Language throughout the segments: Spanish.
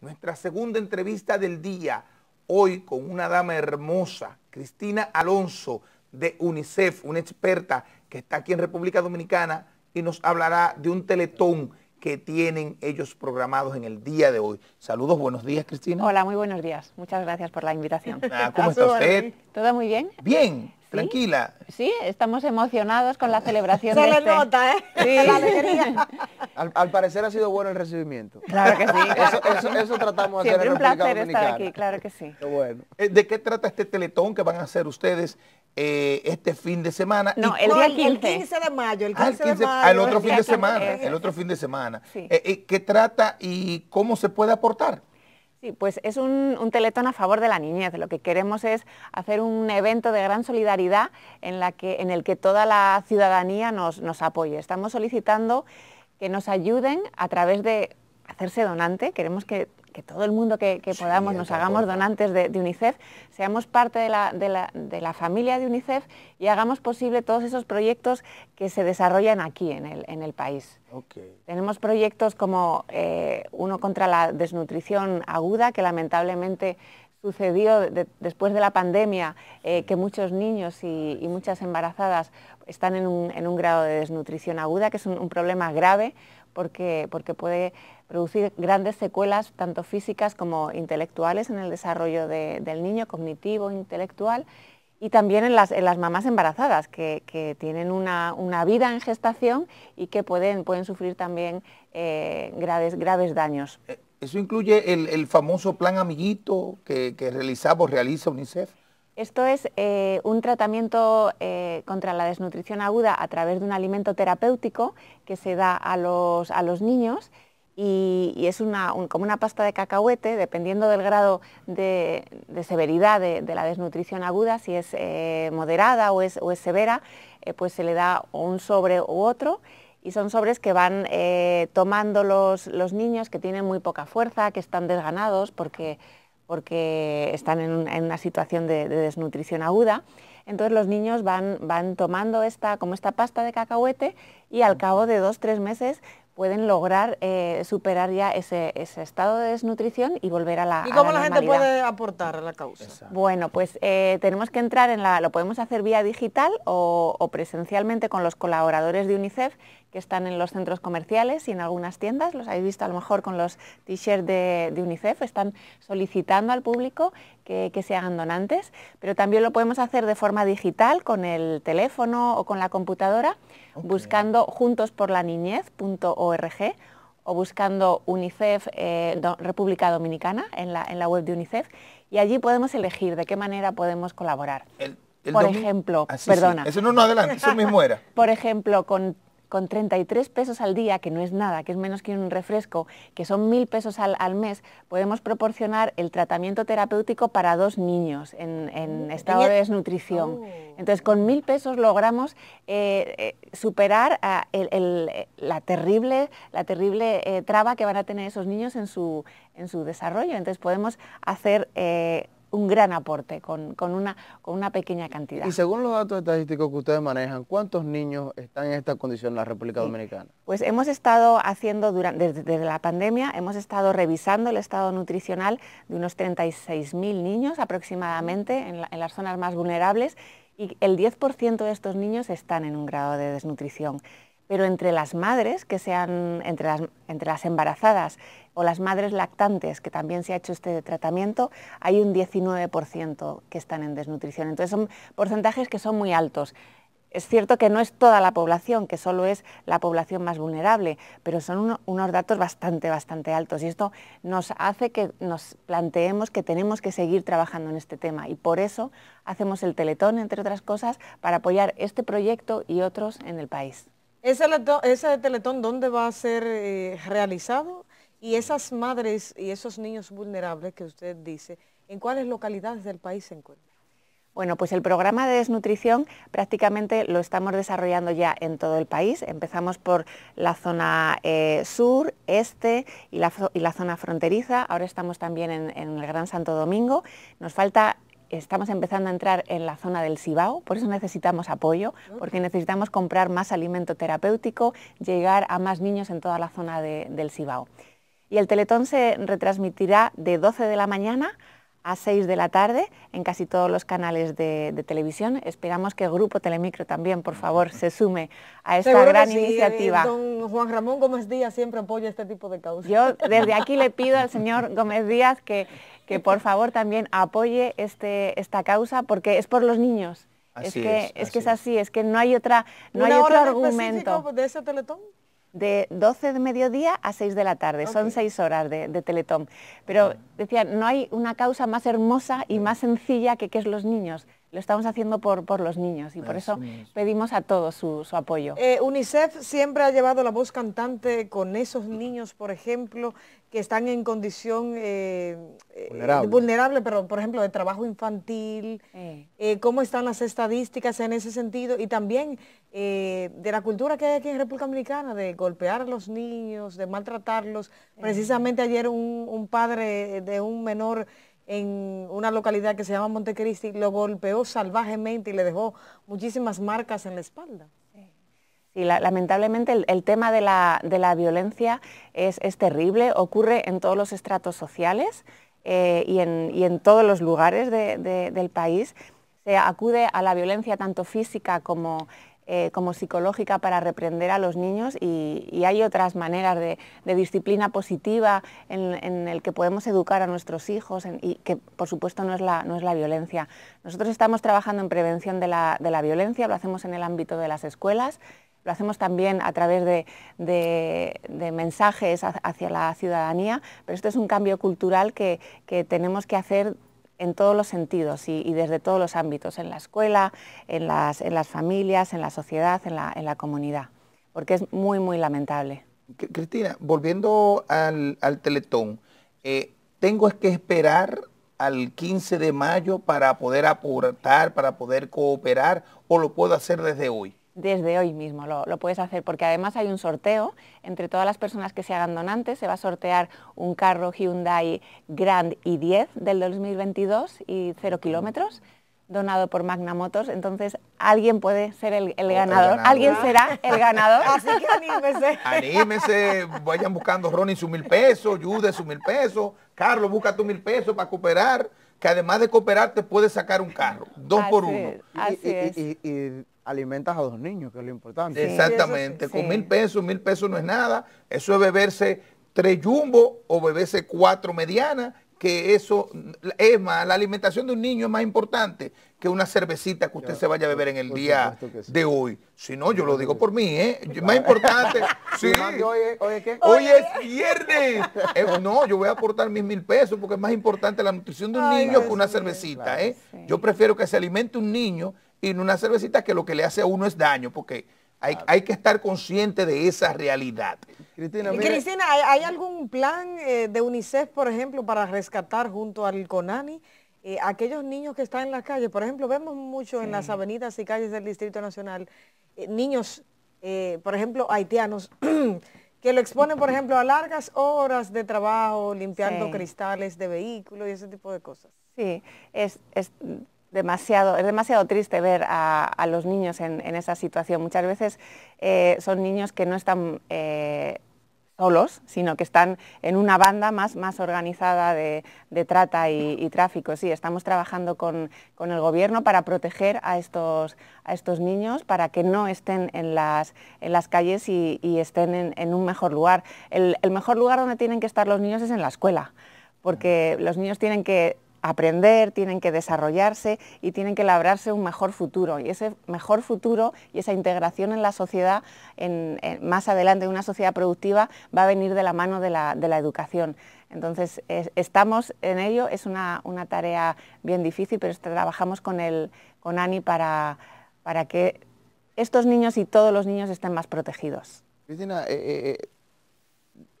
nuestra segunda entrevista del día, hoy con una dama hermosa, Cristina Alonso de UNICEF, una experta que está aquí en República Dominicana y nos hablará de un teletón que tienen ellos programados en el día de hoy. Saludos, buenos días, Cristina. Hola, muy buenos días. Muchas gracias por la invitación. ¿Cómo está usted? ¿Todo muy bien? Bien, tranquila. Sí, estamos emocionados con la celebración Se le este nota, ¿eh? Sí. Al, parecer ha sido bueno el recibimiento. Claro que sí. Eso, tratamos de hacer en República placer estar aquí, claro que sí. Bueno. Eh, ¿De qué trata este teletón que van a hacer ustedes eh, este fin de semana. No, el día 15. El de mayo. El 15, ah, de mayo. Al otro fin de semana. El otro fin de semana. Eh, ¿Qué trata y cómo se puede aportar? Sí, pues es un, teletón a favor de la niñez. Lo que queremos es hacer un evento de gran solidaridad en, el que toda la ciudadanía nos apoye. Estamos solicitando que nos ayuden a través de hacerse donante, queremos que, todo el mundo que, podamos nos hagamos donantes de, UNICEF, seamos parte de la, familia de UNICEF y hagamos posible todos esos proyectos que se desarrollan aquí en el, en el país. Tenemos proyectos como eh, uno contra la desnutrición aguda, que lamentablemente sucedió después de la pandemia, eh, que muchos niños y, muchas embarazadas están en un, grado de desnutrición aguda, que es un, problema grave porque, porque, puede producir grandes secuelas, tanto físicas como intelectuales, en el desarrollo del niño, cognitivo, intelectual, y también en las, mamás embarazadas, que, tienen una, vida en gestación y que pueden, pueden sufrir también eh, graves, graves daños. Eh, ¿Eso incluye el, famoso plan amiguito que, realizamos, realiza UNICEF? Esto es eh, un tratamiento eh, contra la desnutrición aguda a través de un alimento terapéutico que se da a los, niños y, es como una pasta de cacahuete, dependiendo del grado de, severidad de, la desnutrición aguda, si es eh, moderada o es, severa, pues se le da un sobre u otro y son sobres que van eh, tomando los, niños que tienen muy poca fuerza, que están desganados porque, están en, una situación de, desnutrición aguda. Entonces los niños van, tomando esta, como esta pasta de cacahuete y al cabo de dos, tres meses pueden lograr eh, superar ya ese, estado de desnutrición y volver a la ¿Y cómo la, gente puede aportar a la causa? Bueno, pues eh, tenemos que entrar en la, lo podemos hacer vía digital o presencialmente con los colaboradores de UNICEF que están en los centros comerciales y en algunas tiendas, los habéis visto a lo mejor con los t-shirts de, UNICEF, están solicitando al público que, se hagan donantes, pero también lo podemos hacer de forma digital con el teléfono o con la computadora, buscando juntosporlaniñez.org o buscando UNICEF eh, República Dominicana en la, en la web de UNICEF y allí podemos elegir de qué manera podemos colaborar. por ejemplo, ah, perdona. Eso no, no, adelante, eso mismo era. Por ejemplo, con con 33 pesos al día, que no es nada, que es menos que un refresco, que son mil pesos al, mes, podemos proporcionar el tratamiento terapéutico para dos niños en, oh, estado de desnutrición. Oh. Entonces, con mil pesos logramos eh, eh, superar la terrible, la terrible eh, traba que van a tener esos niños en su, en su desarrollo. Entonces, podemos hacer un gran aporte con, con, una, pequeña cantidad. Y según los datos estadísticos que ustedes manejan, ¿cuántos niños están en esta condición en la República Dominicana? Pues hemos estado haciendo, durante, desde, la pandemia, hemos estado revisando el estado nutricional de unos 36.000 niños aproximadamente en, en las zonas más vulnerables y el 10% de estos niños están en un grado de desnutrición pero entre las madres que sean, entre las, embarazadas o las madres lactantes, que también se ha hecho este tratamiento, hay un 19% que están en desnutrición. Entonces son porcentajes que son muy altos. Es cierto que no es toda la población, que solo es la población más vulnerable, pero son unos datos bastante, bastante altos y esto nos hace que nos planteemos que tenemos que seguir trabajando en este tema y por eso hacemos el Teletón, entre otras cosas, para apoyar este proyecto y otros en el país. ¿Ese, teletón dónde va a ser eh, realizado? Y esas madres y esos niños vulnerables que usted dice, ¿en cuáles localidades del país se encuentran? Bueno, pues el programa de desnutrición prácticamente lo estamos desarrollando ya en todo el país. Empezamos por la zona eh, sur, este y la, zona fronteriza. Ahora estamos también en, en el Gran Santo Domingo. Nos falta estamos empezando a entrar en la zona del Cibao, por eso necesitamos apoyo, porque necesitamos comprar más alimento terapéutico, llegar a más niños en toda la zona del Cibao. Y el Teletón se retransmitirá de 12 de la mañana a 6 de la tarde en casi todos los canales de, televisión. Esperamos que el Grupo Telemicro también, por favor, se sume a esta gran iniciativa. Don Juan Ramón Gómez Díaz siempre apoya este tipo de causas. Yo desde aquí le pido al señor Gómez Díaz que, que por favor también apoye este, esta causa porque es por los niños. es que es, que es así, es que no hay otra no hay otro argumento. De ese teletón? de 12 de mediodía a 6 de la tarde, son 6 horas de, de Teletón. Pero decían, no hay una causa más hermosa y más sencilla que que es los niños lo estamos haciendo por, los niños y por eso, pedimos a todos su, apoyo. Eh, UNICEF siempre ha llevado la voz cantante con esos niños, por ejemplo, que están en condición eh, eh, vulnerable. pero por ejemplo de trabajo infantil, cómo están las estadísticas en ese sentido y también de la cultura que hay aquí en República Dominicana, de golpear a los niños, de maltratarlos. Precisamente ayer un padre de un menor en una localidad que se llama Montecristi, lo golpeó salvajemente y le dejó muchísimas marcas en la espalda. Sí, lamentablemente el, tema de la, violencia es, terrible, ocurre en todos los estratos sociales. Eh, y, en, todos los lugares del país. Se acude a la violencia tanto física como eh, como psicológica para reprender a los niños y, hay otras maneras de, disciplina positiva en, el que podemos educar a nuestros hijos y que por supuesto no es, la, no es la violencia. Nosotros estamos trabajando en prevención de la, violencia, lo hacemos en el ámbito de las escuelas, lo hacemos también a través de, mensajes hacia la ciudadanía, pero esto es un cambio cultural que, que tenemos que hacer en todos los sentidos y, desde todos los ámbitos, en la escuela, en las, en las familias, en la sociedad, en la, comunidad, porque es muy, muy lamentable. Cristina, volviendo al, Teletón, eh, ¿tengo que esperar al 15 de mayo para poder aportar, para poder cooperar o lo puedo hacer desde hoy? desde hoy mismo lo, puedes hacer porque además hay un sorteo entre todas las personas que se hagan donantes, se va a sortear un carro Hyundai Grand i10 del 2022 y cero kilómetros donado por Magna Motors, entonces alguien puede ser el, oh, ganador. alguien será el ganador, así que anímese. Anímese, vayan buscando Ronnie su mil pesos, Jude su mil pesos, Carlos busca tu mil pesos para cooperar, que además de cooperar te puede sacar un carro, dos por uno. así es alimentas a dos niños, que es lo importante. Exactamente, con mil pesos, mil pesos no es nada, eso es beberse tres yumbo o beberse cuatro medianas, que eso es más, la alimentación de un niño es más importante que una cervecita que usted se vaya a beber en el día de hoy. Si no, yo lo digo por mí, ¿eh? Más importante. sí. Hoy es, hoy, qué? hoy es viernes. Eh, no, yo voy a aportar mis mil pesos porque es más importante la nutrición de un niño que una cervecita, ¿eh? Yo prefiero que se alimente un niño y en una cervecita que lo que le hace a uno es daño, porque hay, que estar consciente de esa realidad. Cristina, ¿hay, algún plan eh, de UNICEF, por ejemplo, para rescatar junto al CONANI eh, aquellos niños que están en las calles? Por ejemplo, vemos mucho en las mm. avenidas y calles del Distrito Nacional eh, niños, por ejemplo, haitianos. que lo exponen, por ejemplo, a largas horas de trabajo, limpiando cristales de vehículos y ese tipo de cosas. Sí, es demasiado, es demasiado triste ver a, los niños en, esa situación. Muchas veces eh, son niños que no están eh, solos, sino que están en una banda más, más organizada de, trata y, tráfico. Sí, estamos trabajando con, el gobierno para proteger a estos, a estos niños, para que no estén en las, en las calles y, estén en, un mejor lugar. el mejor lugar donde tienen que estar los niños es en la escuela, porque los niños tienen que aprender, tienen que desarrollarse y tienen que labrarse un mejor futuro. Y ese mejor futuro y esa integración en la sociedad, en, más adelante en una sociedad productiva, va a venir de la mano de la, educación. Entonces, estamos en ello, es una, tarea bien difícil, pero trabajamos con, con ANI para, para que estos niños y todos los niños estén más protegidos. Cristina, eh, eh, eh,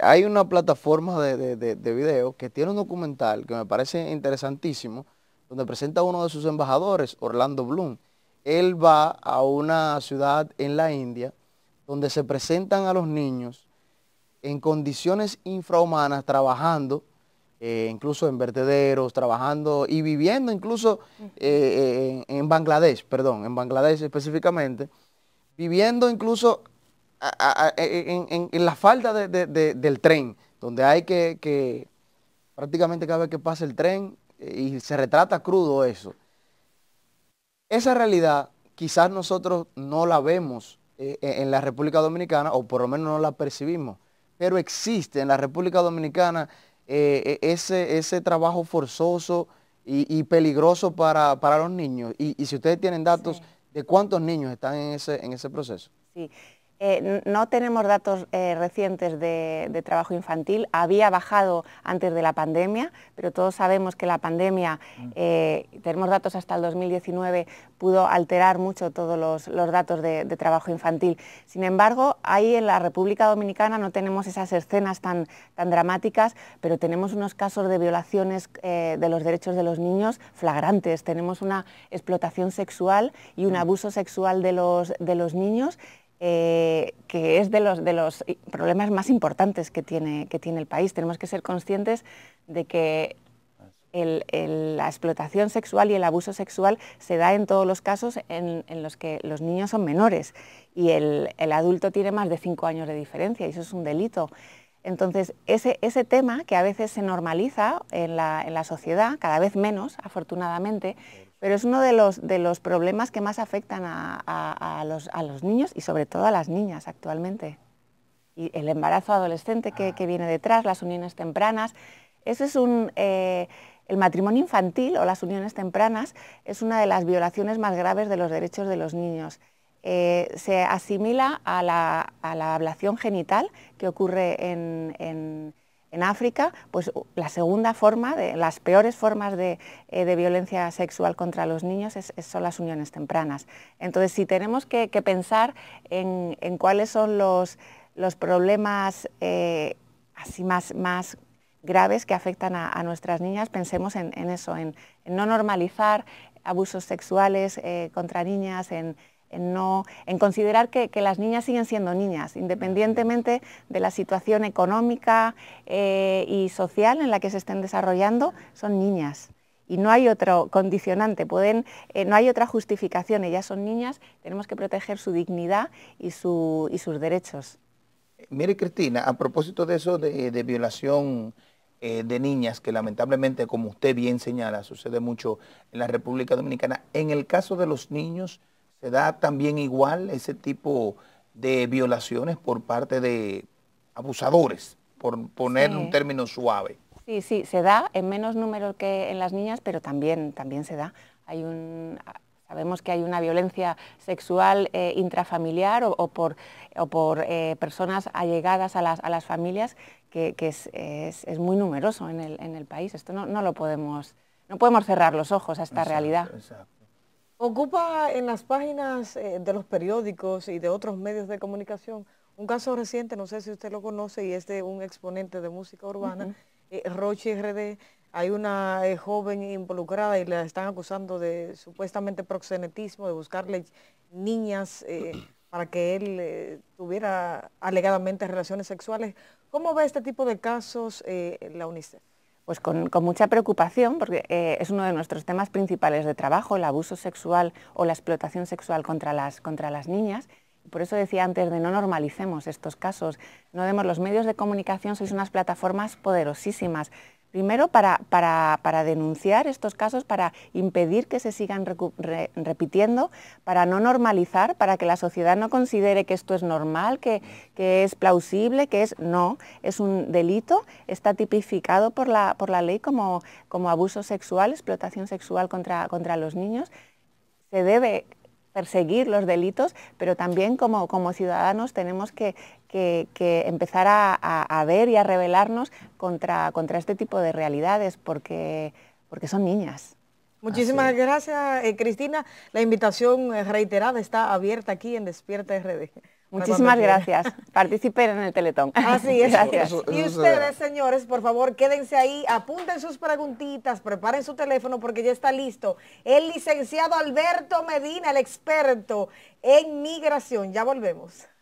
hay una plataforma de, de, video que tiene un documental que me parece interesantísimo, donde presenta uno de sus embajadores, Orlando Bloom. Él va a una ciudad en la India donde se presentan a los niños en condiciones infrahumanas, trabajando, eh, incluso en vertederos, trabajando y viviendo incluso eh, eh, en Bangladesh, perdón, en Bangladesh específicamente, viviendo incluso e, e, en, la falda del tren, donde hay que, prácticamente cada vez que pasa el tren eh, y se retrata crudo eso. Esa realidad quizás nosotros no la vemos eh, e, en la República Dominicana o por lo menos no la percibimos, pero existe en la República Dominicana eh, ese, ese trabajo forzoso y, peligroso para, los niños. Y, si ustedes tienen datos de cuántos niños están en ese, en ese proceso. Sí. Eh, no tenemos datos eh, recientes de, trabajo infantil. Había bajado antes de la pandemia, pero todos sabemos que la pandemia, mm. eh, tenemos datos hasta el 2019, pudo alterar mucho todos los, datos de, trabajo infantil. Sin embargo, ahí en la República Dominicana no tenemos esas escenas tan, dramáticas, pero tenemos unos casos de violaciones de los derechos de los niños flagrantes. Tenemos una explotación sexual y un mm. abuso sexual de los niños eh, que es de los, de los problemas más importantes que tiene, que tiene el país. Tenemos que ser conscientes de que la explotación sexual y el abuso sexual se da en todos los casos en, en los que los niños son menores y el, el adulto tiene más de cinco años de diferencia y eso es un delito. Entonces, ese, ese tema que a veces se normaliza en la, en la sociedad, cada vez menos, afortunadamente, pero es uno de los, de los problemas que más afectan a, los, niños y sobre todo a las niñas actualmente. Y el embarazo adolescente que, ah. viene detrás, las uniones tempranas, ese es un... Eh, el matrimonio infantil o las uniones tempranas es una de las violaciones más graves de los derechos de los niños. Eh, se asimila a la, ablación genital que ocurre en en África, pues la segunda forma, las peores formas eh, de, violencia sexual contra los niños son las uniones tempranas. Entonces, si tenemos que, pensar en, cuáles son los, problemas eh, así más, más graves que afectan a, nuestras niñas, pensemos en, eso, en, no normalizar abusos sexuales eh, contra niñas, en en, considerar que, las niñas siguen siendo niñas, independientemente de la situación económica eh, y social en la que se estén desarrollando, son niñas. Y no hay otro condicionante, eh, no hay otra justificación, ellas son niñas, tenemos que proteger su dignidad y, sus derechos. Mire Cristina, a propósito de eso de, violación eh, de niñas, que lamentablemente, como usted bien señala, sucede mucho en la República Dominicana, en el caso de los niños, ¿Se da también igual ese tipo de violaciones por parte de abusadores, por poner un término suave? Sí, sí, se da en menos número que en las niñas, pero también, también se da. Hay un, Sabemos que hay una violencia sexual eh, intrafamiliar o, por, por eh, personas allegadas a las, familias que, es, muy numeroso en el, país. Esto no, lo podemos, no podemos cerrar los ojos a esta realidad. Ocupa en las páginas eh, de los periódicos y de otros medios de comunicación un caso reciente, no sé si usted lo conoce, y es de un exponente de música urbana, eh, Roche Rochi RD. Hay una eh, joven involucrada y la están acusando de supuestamente proxenetismo, de buscarle niñas para que él tuviera alegadamente relaciones sexuales. ¿Cómo ve este tipo de casos la UNICEF? Pues con, mucha preocupación, porque eh, es uno de nuestros temas principales de trabajo, el abuso sexual o la explotación sexual contra las, contra las niñas. Por eso decía antes de no normalicemos estos casos, no demos los medios de comunicación, sois unas plataformas poderosísimas Primero, para, denunciar estos casos, para impedir que se sigan repitiendo, para no normalizar, para que la sociedad no considere que esto es normal, que, es plausible, que es no, es un delito, está tipificado por la, ley como, abuso sexual, explotación sexual contra, contra los niños. Se debe perseguir los delitos, pero también como, como ciudadanos tenemos que, que, empezar a, ver y a revelarnos contra, contra este tipo de realidades, porque, porque son niñas. Muchísimas gracias, eh, Cristina. La invitación eh, reiterada está abierta aquí en Despierta RD. Muchísimas gracias. Participen en el Teletón. Así es. y ustedes, señores, por favor, quédense ahí, apunten sus preguntitas, preparen su teléfono porque ya está listo el licenciado Alberto Medina, el experto en migración. Ya volvemos.